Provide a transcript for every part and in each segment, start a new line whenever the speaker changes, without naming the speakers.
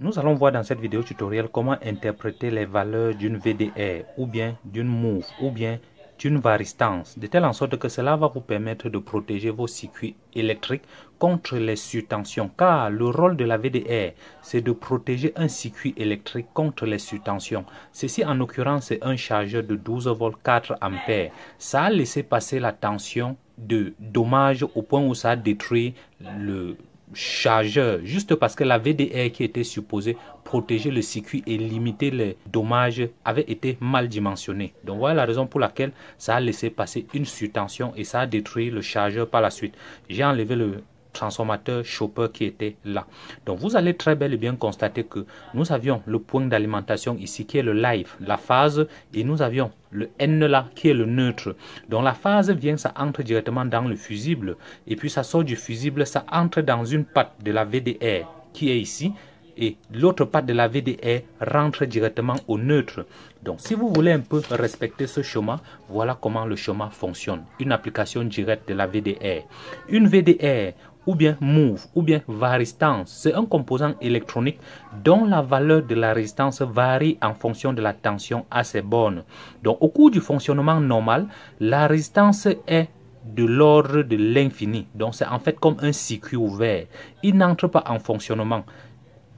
Nous allons voir dans cette vidéo tutoriel comment interpréter les valeurs d'une VDR ou bien d'une MOVE ou bien d'une varistance, de telle en sorte que cela va vous permettre de protéger vos circuits électriques contre les surtensions car le rôle de la VDR c'est de protéger un circuit électrique contre les surtensions. Ceci en l'occurrence c'est un chargeur de 12 volts 4 ampères. Ça a laissé passer la tension de dommage au point où ça a détruit le chargeur, juste parce que la VDR qui était supposée protéger le circuit et limiter les dommages avait été mal dimensionnée. Donc voilà la raison pour laquelle ça a laissé passer une surtension et ça a détruit le chargeur par la suite. J'ai enlevé le transformateur chopper qui était là. Donc vous allez très bel et bien constater que nous avions le point d'alimentation ici qui est le live, la phase, et nous avions le N là qui est le neutre. Donc la phase vient, ça entre directement dans le fusible, et puis ça sort du fusible, ça entre dans une patte de la VDR qui est ici, et l'autre patte de la VDR rentre directement au neutre. Donc si vous voulez un peu respecter ce chemin, voilà comment le chemin fonctionne. Une application directe de la VDR. Une VDR, ou bien move ou bien varistance. C'est un composant électronique dont la valeur de la résistance varie en fonction de la tension à ses bornes. Donc au cours du fonctionnement normal, la résistance est de l'ordre de l'infini. Donc c'est en fait comme un circuit ouvert. Il n'entre pas en fonctionnement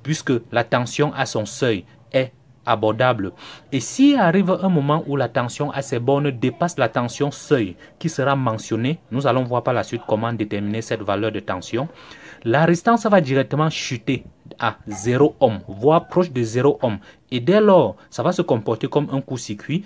puisque la tension a son seuil abordable. Et s'il arrive un moment où la tension à bonne bornes dépasse la tension seuil qui sera mentionnée, nous allons voir par la suite comment déterminer cette valeur de tension, la résistance va directement chuter à 0 ohm, voire proche de 0 ohm. Et dès lors, ça va se comporter comme un coup-circuit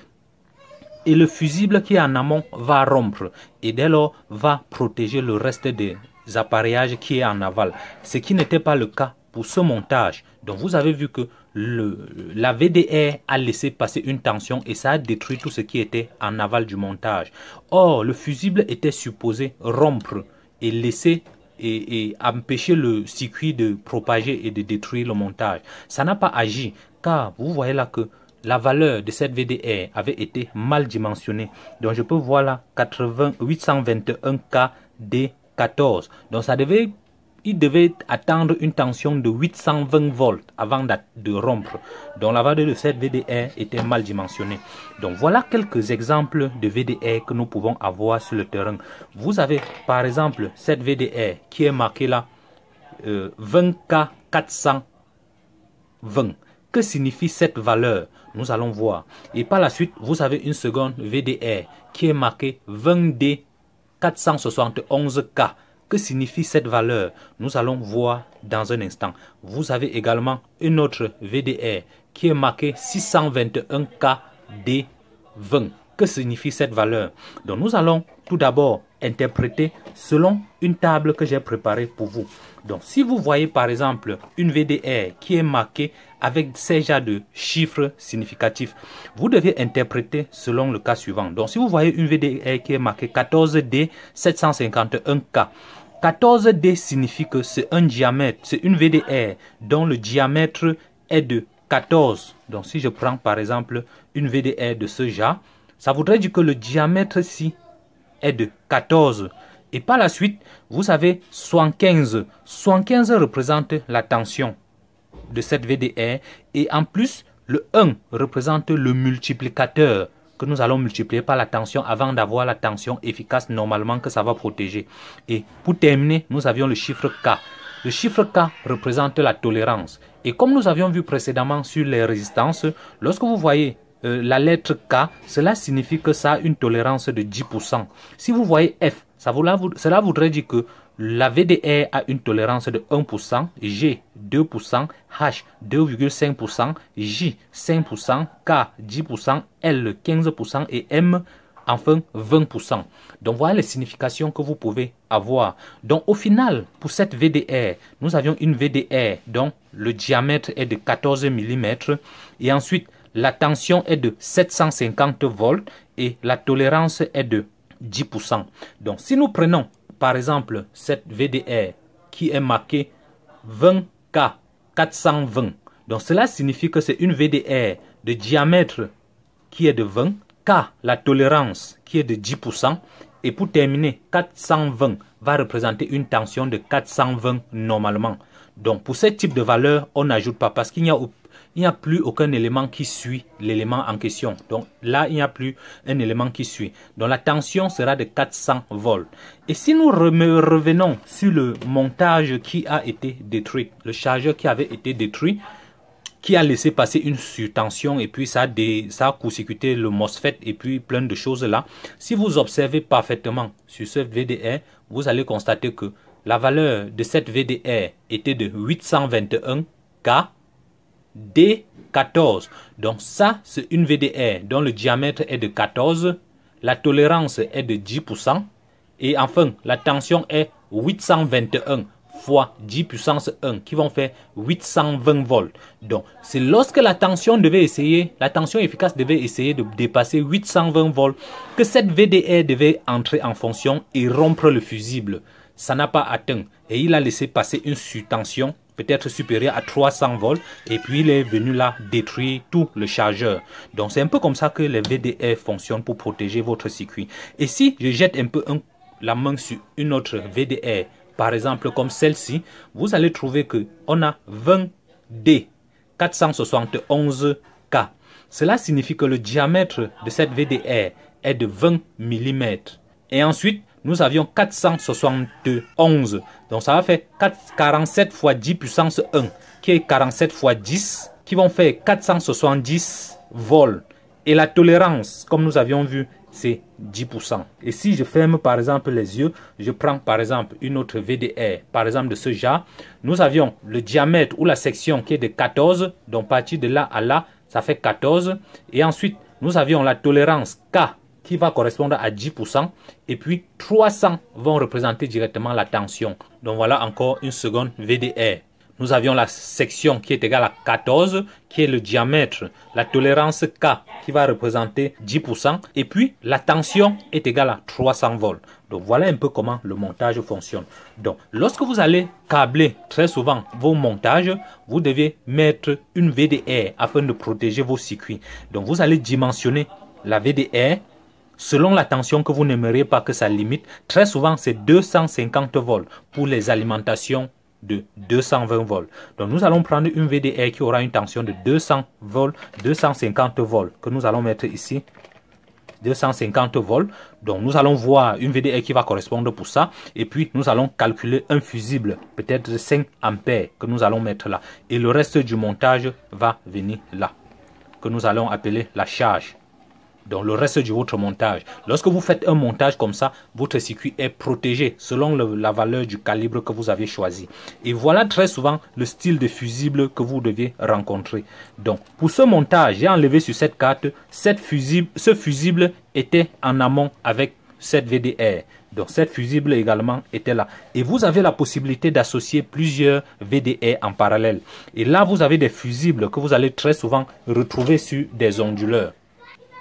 et le fusible qui est en amont va rompre et dès lors va protéger le reste des appareillages qui est en aval, ce qui n'était pas le cas pour ce montage. dont vous avez vu que la VDR a laissé passer une tension et ça a détruit tout ce qui était en aval du montage. Or, le fusible était supposé rompre et laisser et, empêcher le circuit de propager et de détruire le montage. Ça n'a pas agi car vous voyez là que la valeur de cette VDR avait été mal dimensionnée. Donc je peux voir là 821 kd 14 Donc ça devait il devait attendre une tension de 820 volts avant de rompre, dont la valeur de cette VDR e était mal dimensionnée. Donc voilà quelques exemples de VDR e que nous pouvons avoir sur le terrain. Vous avez par exemple cette VDR e qui est marquée là 20K420. Euh, que signifie cette valeur Nous allons voir. Et par la suite, vous avez une seconde VDR qui est marquée 20D471K. Que signifie cette valeur Nous allons voir dans un instant. Vous avez également une autre VDR qui est marquée 621KD20. Que signifie cette valeur Donc nous allons tout d'abord interpréter selon une table que j'ai préparée pour vous. Donc si vous voyez par exemple une VDR qui est marquée avec ces genres de chiffres significatifs, vous devez interpréter selon le cas suivant. Donc si vous voyez une VDR qui est marquée 14D751K, 14D signifie que c'est un diamètre, c'est une VDR dont le diamètre est de 14. Donc si je prends par exemple une VDR de ce genre, ça voudrait dire que le diamètre ici est de 14. Et par la suite, vous avez 75. 75 représente la tension de cette VDR et en plus, le 1 représente le multiplicateur que nous allons multiplier par la tension avant d'avoir la tension efficace normalement que ça va protéger. Et pour terminer, nous avions le chiffre K. Le chiffre K représente la tolérance. Et comme nous avions vu précédemment sur les résistances, lorsque vous voyez euh, la lettre K, cela signifie que ça a une tolérance de 10%. Si vous voyez F, cela voudrait dire que la VDR a une tolérance de 1%, G 2%, H 2,5%, J 5%, K 10%, L 15% et M enfin 20%. Donc voilà les significations que vous pouvez avoir. Donc au final, pour cette VDR, nous avions une VDR dont le diamètre est de 14 mm et ensuite la tension est de 750 volts et la tolérance est de 10%. Donc si nous prenons par exemple, cette VDR qui est marquée 20K 420. Donc cela signifie que c'est une VDR de diamètre qui est de 20 K, la tolérance qui est de 10%. Et pour terminer, 420 va représenter une tension de 420 normalement. Donc pour ce type de valeur, on n'ajoute pas parce qu'il n'y a il n'y a plus aucun élément qui suit l'élément en question. Donc là, il n'y a plus un élément qui suit. Donc la tension sera de 400 volts. Et si nous revenons sur le montage qui a été détruit, le chargeur qui avait été détruit, qui a laissé passer une surtension et puis ça a, ça a consécuté le MOSFET et puis plein de choses là. Si vous observez parfaitement sur ce VDR, vous allez constater que la valeur de cette VDR était de 821K D14. Donc ça, c'est une VDR dont le diamètre est de 14, la tolérance est de 10%, et enfin, la tension est 821 fois 10 puissance 1 qui vont faire 820 volts. Donc, c'est lorsque la tension devait essayer, la tension efficace devait essayer de dépasser 820 volts que cette VDR devait entrer en fonction et rompre le fusible. Ça n'a pas atteint et il a laissé passer une surtension peut-être supérieur à 300 volts et puis il est venu là détruire tout le chargeur. Donc c'est un peu comme ça que les VDR fonctionnent pour protéger votre circuit. Et si je jette un peu la main sur une autre VDR, par exemple comme celle-ci, vous allez trouver que on a 20D 471K. Cela signifie que le diamètre de cette VDR est de 20 mm. Et ensuite, nous avions 471. Donc ça va faire 47 fois 10 puissance 1, qui est 47 fois 10, qui vont faire 470 vols Et la tolérance, comme nous avions vu, c'est 10%. Et si je ferme par exemple les yeux, je prends par exemple une autre VDR, par exemple de ce genre, nous avions le diamètre ou la section qui est de 14, donc partir de là à là, ça fait 14. Et ensuite, nous avions la tolérance K qui va correspondre à 10%. Et puis 300 vont représenter directement la tension. Donc voilà encore une seconde VDR. Nous avions la section qui est égale à 14, qui est le diamètre. La tolérance K qui va représenter 10%. Et puis la tension est égale à 300 volts. Donc voilà un peu comment le montage fonctionne. Donc lorsque vous allez câbler très souvent vos montages, vous devez mettre une VDR afin de protéger vos circuits. Donc vous allez dimensionner la VDR Selon la tension que vous n'aimeriez pas que ça limite, très souvent c'est 250 volts pour les alimentations de 220 volts. Donc nous allons prendre une VDR qui aura une tension de 200 volts, 250 volts que nous allons mettre ici. 250 volts. Donc nous allons voir une VDR qui va correspondre pour ça. Et puis nous allons calculer un fusible, peut-être 5 ampères que nous allons mettre là. Et le reste du montage va venir là, que nous allons appeler la charge dans le reste de votre montage. Lorsque vous faites un montage comme ça, votre circuit est protégé selon la valeur du calibre que vous avez choisi. Et voilà très souvent le style de fusible que vous devez rencontrer. Donc, pour ce montage, j'ai enlevé sur cette carte, cette fusible, ce fusible était en amont avec cette VDR. Donc cette fusible également était là. Et vous avez la possibilité d'associer plusieurs VDR en parallèle. Et là, vous avez des fusibles que vous allez très souvent retrouver sur des onduleurs.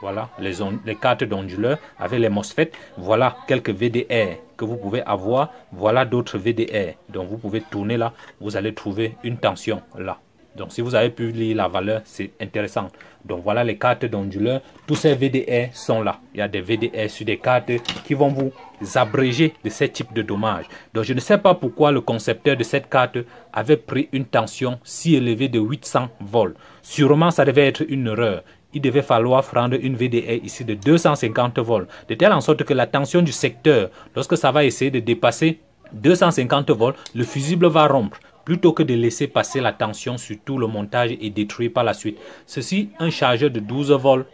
Voilà, les, les cartes d'onduleur avec les MOSFET. Voilà quelques VDR que vous pouvez avoir. Voilà d'autres VDR. Donc vous pouvez tourner là, vous allez trouver une tension là. Donc si vous avez pu lire la valeur, c'est intéressant. Donc voilà les cartes d'onduleur. Tous ces VDR sont là. Il y a des VDR sur des cartes qui vont vous abréger de ce type de dommages. Donc je ne sais pas pourquoi le concepteur de cette carte avait pris une tension si élevée de 800 volts. Sûrement ça devait être une erreur il devait falloir prendre une VDR ici de 250 volts, de telle en sorte que la tension du secteur, lorsque ça va essayer de dépasser 250 volts, le fusible va rompre plutôt que de laisser passer la tension sur tout le montage et détruire par la suite. Ceci, un chargeur de 12 volts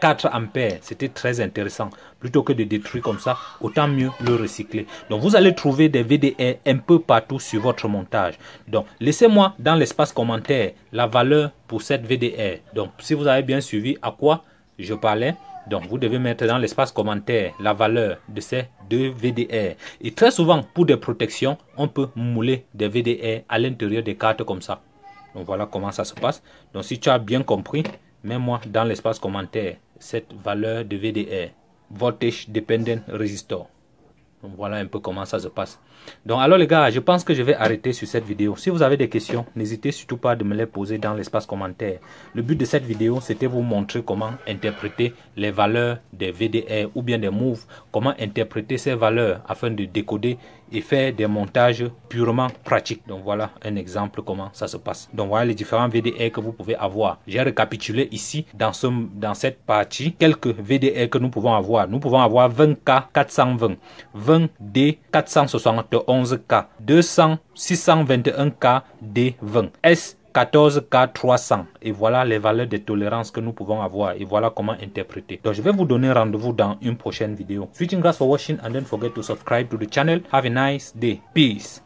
4 ampères. C'était très intéressant. Plutôt que de détruire comme ça, autant mieux le recycler. Donc vous allez trouver des VDR un peu partout sur votre montage. Donc laissez-moi dans l'espace commentaire la valeur pour cette VDR. Donc si vous avez bien suivi à quoi je parlais, donc vous devez mettre dans l'espace commentaire la valeur de ces deux VDR. Et très souvent pour des protections, on peut mouler des VDR à l'intérieur des cartes comme ça. Donc voilà comment ça se passe. Donc si tu as bien compris, mets-moi dans l'espace commentaire cette valeur de VDR, voltage dependent resistor. voilà un peu comment ça se passe. Donc alors les gars, je pense que je vais arrêter sur cette vidéo. Si vous avez des questions, n'hésitez surtout pas de me les poser dans l'espace commentaire. Le but de cette vidéo, c'était vous montrer comment interpréter les valeurs des VDR ou bien des moves, comment interpréter ces valeurs afin de décoder et faire des montages purement pratiques. Donc voilà un exemple comment ça se passe. Donc voilà les différents VDR que vous pouvez avoir. J'ai récapitulé ici dans, ce, dans cette partie quelques VDR que nous pouvons avoir. Nous pouvons avoir 20K 420, 20D 471K, 200 621K D20, S 14 K300. Et voilà les valeurs de tolérance que nous pouvons avoir. Et voilà comment interpréter. Donc je vais vous donner rendez-vous dans une prochaine vidéo. Switching grass for watching and don't forget to subscribe to the channel. Have a nice day. Peace.